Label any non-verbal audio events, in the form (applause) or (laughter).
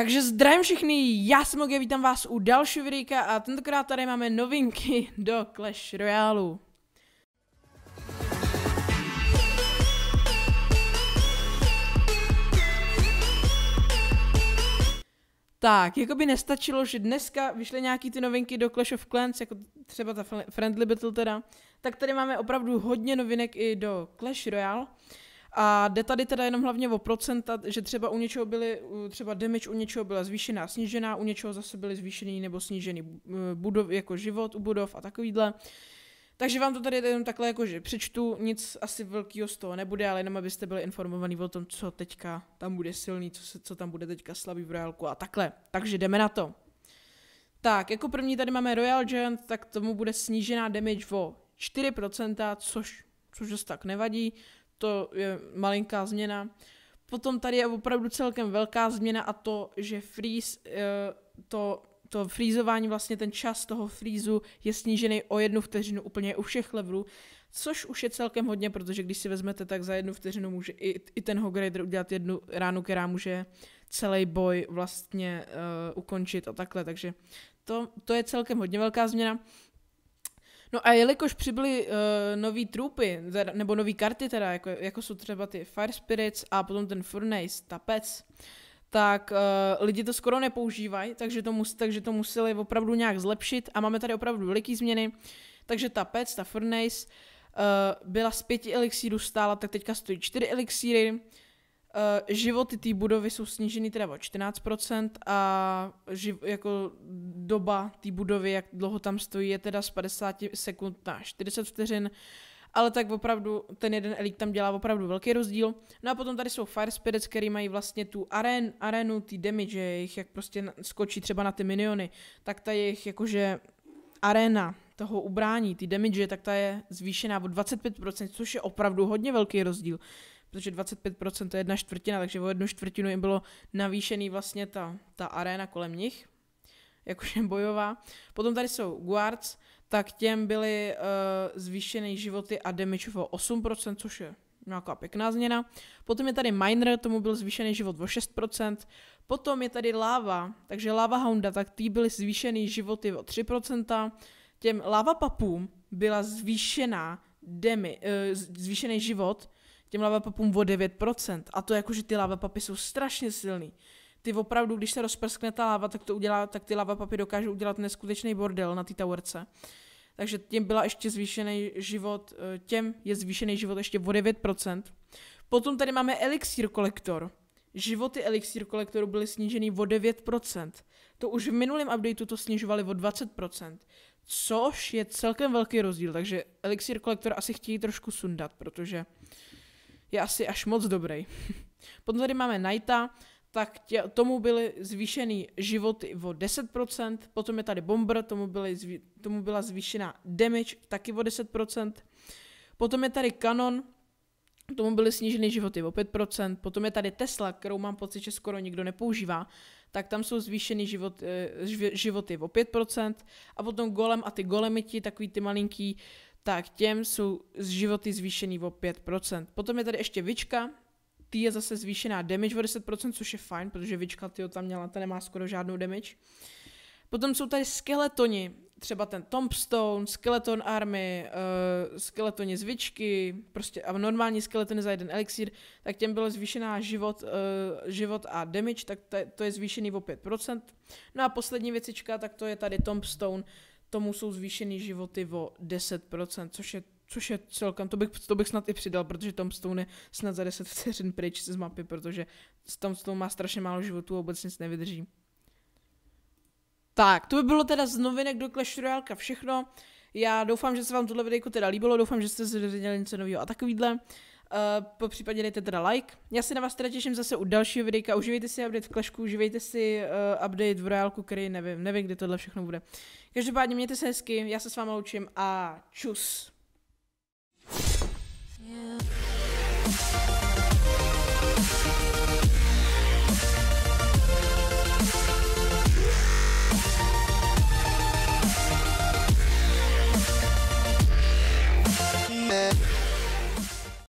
Takže zdravím všichni. já jsem Ogie, vítám vás u dalšího videa a tentokrát tady máme novinky do Clash Royale. Tak, jako by nestačilo, že dneska vyšly nějaký ty novinky do Clash of Clans, jako třeba ta Friendly Battle teda, tak tady máme opravdu hodně novinek i do Clash Royale. A jde tady teda jenom hlavně o procenta, že třeba u něčeho byly, třeba damage u něčeho byla zvýšená, snížená, u něčeho zase byly zvýšený nebo snížený eh, budov, jako život u budov a takovýhle. Takže vám to tady jenom takhle jakože přečtu, nic asi velkého z toho nebude, ale jenom abyste byli informovaní o tom, co teďka tam bude silný, co, se, co tam bude teďka slabý v reálku a takhle. Takže jdeme na to. Tak, jako první tady máme Royal Giant, tak tomu bude snížená damage o 4%, což, což dost tak nevadí to je malinká změna. Potom tady je opravdu celkem velká změna a to, že freeze, eh, to, to frízování, vlastně ten čas toho frízu je snížený o jednu vteřinu úplně u všech levelů, což už je celkem hodně, protože když si vezmete, tak za jednu vteřinu může i, i ten Hograder udělat jednu ránu, která může celý boj vlastně uh, ukončit a takhle, takže to, to je celkem hodně velká změna. No a jelikož přibyly uh, nový trupy, nebo nové karty teda, jako, jako jsou třeba ty Fire Spirits a potom ten Furnace, Tapec, tak uh, lidi to skoro nepoužívají, takže to, mus, takže to museli opravdu nějak zlepšit a máme tady opravdu veliký změny. Takže ta pec, ta furnace, uh, byla z pěti elixírů stála, tak teďka stojí čtyři elixíry. Eh, životy té budovy jsou sníženy teda o 14% a živ, jako doba té budovy, jak dlouho tam stojí, je teda z 50 sekund na 40 vteřin, ale tak opravdu ten jeden elit tam dělá opravdu velký rozdíl. No a potom tady jsou Fire Spirits, který mají vlastně tu aren, arenu, ty damage, jejich jak prostě skočí třeba na ty miniony, tak ta jejich jakože arena toho ubrání, ty damage, tak ta je zvýšená o 25%, což je opravdu hodně velký rozdíl protože 25% to je jedna čtvrtina, takže o jednu čtvrtinu jim bylo navýšený vlastně ta, ta arena kolem nich, jakože bojová. Potom tady jsou guards, tak těm byly uh, eh, zvýšené životy a damage o 8%, což je nějaká pěkná změna. Potom je tady Miner, tomu byl zvýšený život o 6%. Potom je tady Lava, takže Lava Hounda, tak tý byly zvýšený životy o 3%. Těm Lava Papům byla zvýšená demi, uh, zvýšený život těm lavapapům o 9%. A to jako, že ty lavapapy jsou strašně silný. Ty opravdu, když se rozprskne ta láva, tak, to udělá, tak ty lavapapy dokážou udělat neskutečný bordel na té towerce. Takže těm byla ještě zvýšený život, eh, těm je zvýšený život ještě o 9%. Potom tady máme elixír kolektor. Životy elixír kolektoru byly sníženy o 9%. To už v minulém updateu to snižovali o 20%, což je celkem velký rozdíl, takže elixír kolektor asi chtějí trošku sundat, protože uh, je asi až moc dobrý. (laughs) Potom tady máme Knighta, tak tě, tomu byly zvýšeny životy o 10%, potom je tady Bomber, tomu, byly, tomu byla zvýšena damage taky o 10%, potom je tady Kanon, tomu byly sníženy životy o 5%, potom je tady Tesla, kterou mám pocit, že skoro nikdo nepoužívá, tak tam jsou zvýšeny život, eh, životy o 5%, a potom Golem a ty golemiti, takový ty malinký, tak těm jsou z životy zvýšený o 5%. Potom je tady ještě Vička, ty je zase zvýšená damage o 10%, což je fajn, protože Vička ty tam měla, ta nemá skoro žádnou damage. Potom jsou tady skeletoni, třeba ten Tombstone, Skeleton Army, uh, skeletoni z Vičky, prostě a normální skeletony za jeden elixír, tak těm bylo zvýšená život, uh, život a damage, tak to je, to je zvýšený o 5%. No a poslední věcička, tak to je tady Tombstone, tomu jsou zvýšeny životy o 10%, což je, což je celkem, to bych, to bych snad i přidal, protože Tombstone je snad za 10 vteřin pryč z mapy, protože Tombstone má strašně málo životů a vůbec nic nevydrží. Tak, to by bylo teda z novinek do Clash Royale všechno. Já doufám, že se vám tohle videjko teda líbilo, doufám, že jste si něco nového a takovýhle. Uh, po případě dejte teda like. Já se na vás teda těším zase u dalšího videa. Užijte si update v Clashku, užijte si uh, update v Royalku, který nevím, nevím, kde tohle všechno bude. Každopádně mějte se hezky, já se s vámi loučím a čus. Yeah.